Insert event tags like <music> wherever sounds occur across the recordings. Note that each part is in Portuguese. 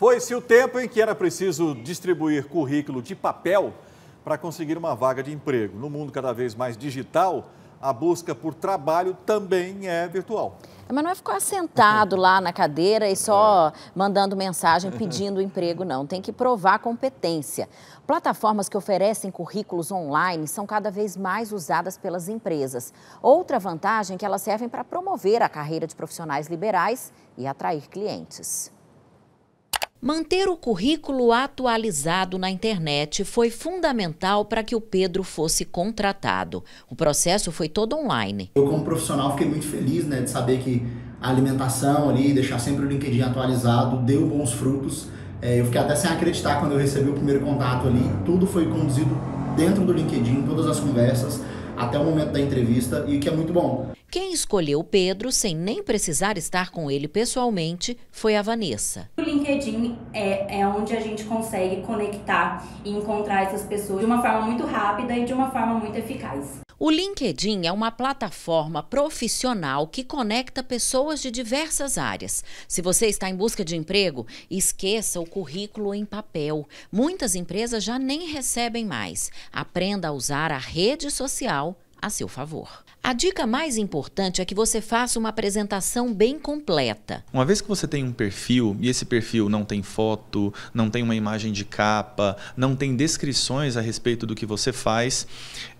Foi-se o tempo em que era preciso distribuir currículo de papel para conseguir uma vaga de emprego. No mundo cada vez mais digital, a busca por trabalho também é virtual. É, mas não é ficar sentado lá na cadeira e só é. mandando mensagem pedindo <laughs> emprego, não. Tem que provar competência. Plataformas que oferecem currículos online são cada vez mais usadas pelas empresas. Outra vantagem é que elas servem para promover a carreira de profissionais liberais e atrair clientes. Manter o currículo atualizado na internet foi fundamental para que o Pedro fosse contratado. O processo foi todo online. Eu, como profissional, fiquei muito feliz né, de saber que a alimentação ali, deixar sempre o LinkedIn atualizado, deu bons frutos. É, eu fiquei até sem acreditar quando eu recebi o primeiro contato ali. Tudo foi conduzido dentro do LinkedIn, todas as conversas até o momento da entrevista e que é muito bom. Quem escolheu Pedro sem nem precisar estar com ele pessoalmente foi a Vanessa. O LinkedIn é, é onde a gente consegue conectar e encontrar essas pessoas de uma forma muito rápida e de uma forma muito eficaz. O LinkedIn é uma plataforma profissional que conecta pessoas de diversas áreas. Se você está em busca de emprego, esqueça o currículo em papel. Muitas empresas já nem recebem mais. Aprenda a usar a rede social a seu favor. A dica mais importante é que você faça uma apresentação bem completa. Uma vez que você tem um perfil e esse perfil não tem foto, não tem uma imagem de capa, não tem descrições a respeito do que você faz,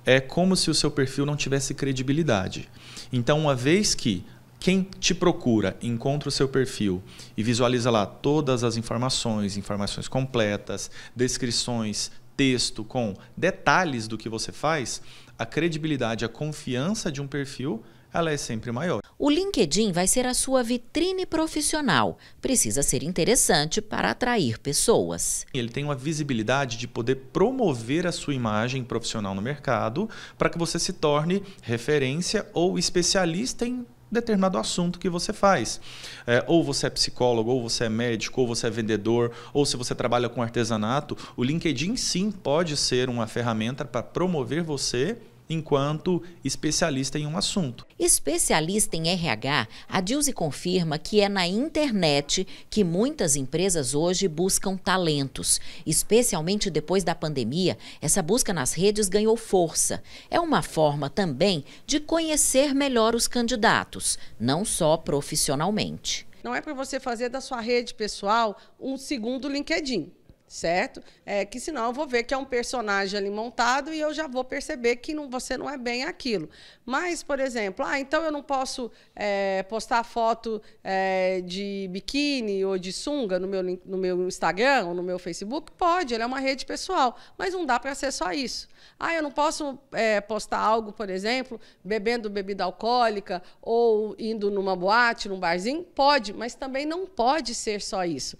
é como se o seu perfil não tivesse credibilidade. Então, uma vez que quem te procura encontra o seu perfil e visualiza lá todas as informações, informações completas, descrições, texto com detalhes do que você faz, a credibilidade, a confiança de um perfil ela é sempre maior. O LinkedIn vai ser a sua vitrine profissional. Precisa ser interessante para atrair pessoas. Ele tem uma visibilidade de poder promover a sua imagem profissional no mercado para que você se torne referência ou especialista em determinado assunto que você faz. É, ou você é psicólogo, ou você é médico, ou você é vendedor, ou se você trabalha com artesanato, o LinkedIn sim pode ser uma ferramenta para promover você enquanto especialista em um assunto. Especialista em RH, a Dilze confirma que é na internet que muitas empresas hoje buscam talentos. Especialmente depois da pandemia, essa busca nas redes ganhou força. É uma forma também de conhecer melhor os candidatos, não só profissionalmente. Não é para você fazer da sua rede pessoal um segundo LinkedIn certo? É, que senão eu vou ver que é um personagem ali montado e eu já vou perceber que não, você não é bem aquilo. Mas, por exemplo, ah, então eu não posso é, postar foto é, de biquíni ou de sunga no meu, no meu Instagram ou no meu Facebook? Pode, ele é uma rede pessoal, mas não dá para ser só isso. Ah, eu não posso é, postar algo, por exemplo, bebendo bebida alcoólica ou indo numa boate, num barzinho? Pode, mas também não pode ser só isso.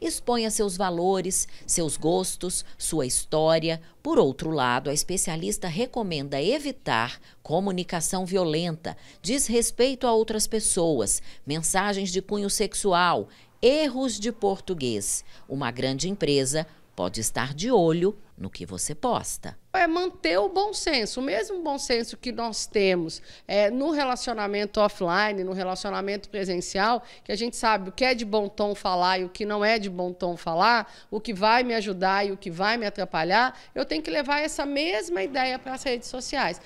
Exponha seus valores, seus gostos, sua história. Por outro lado, a especialista recomenda evitar comunicação violenta, desrespeito a outras pessoas, mensagens de cunho sexual, erros de português. Uma grande empresa pode estar de olho no que você posta. É manter o bom senso, o mesmo bom senso que nós temos é, no relacionamento offline, no relacionamento presencial, que a gente sabe o que é de bom tom falar e o que não é de bom tom falar, o que vai me ajudar e o que vai me atrapalhar, eu tenho que levar essa mesma ideia para as redes sociais.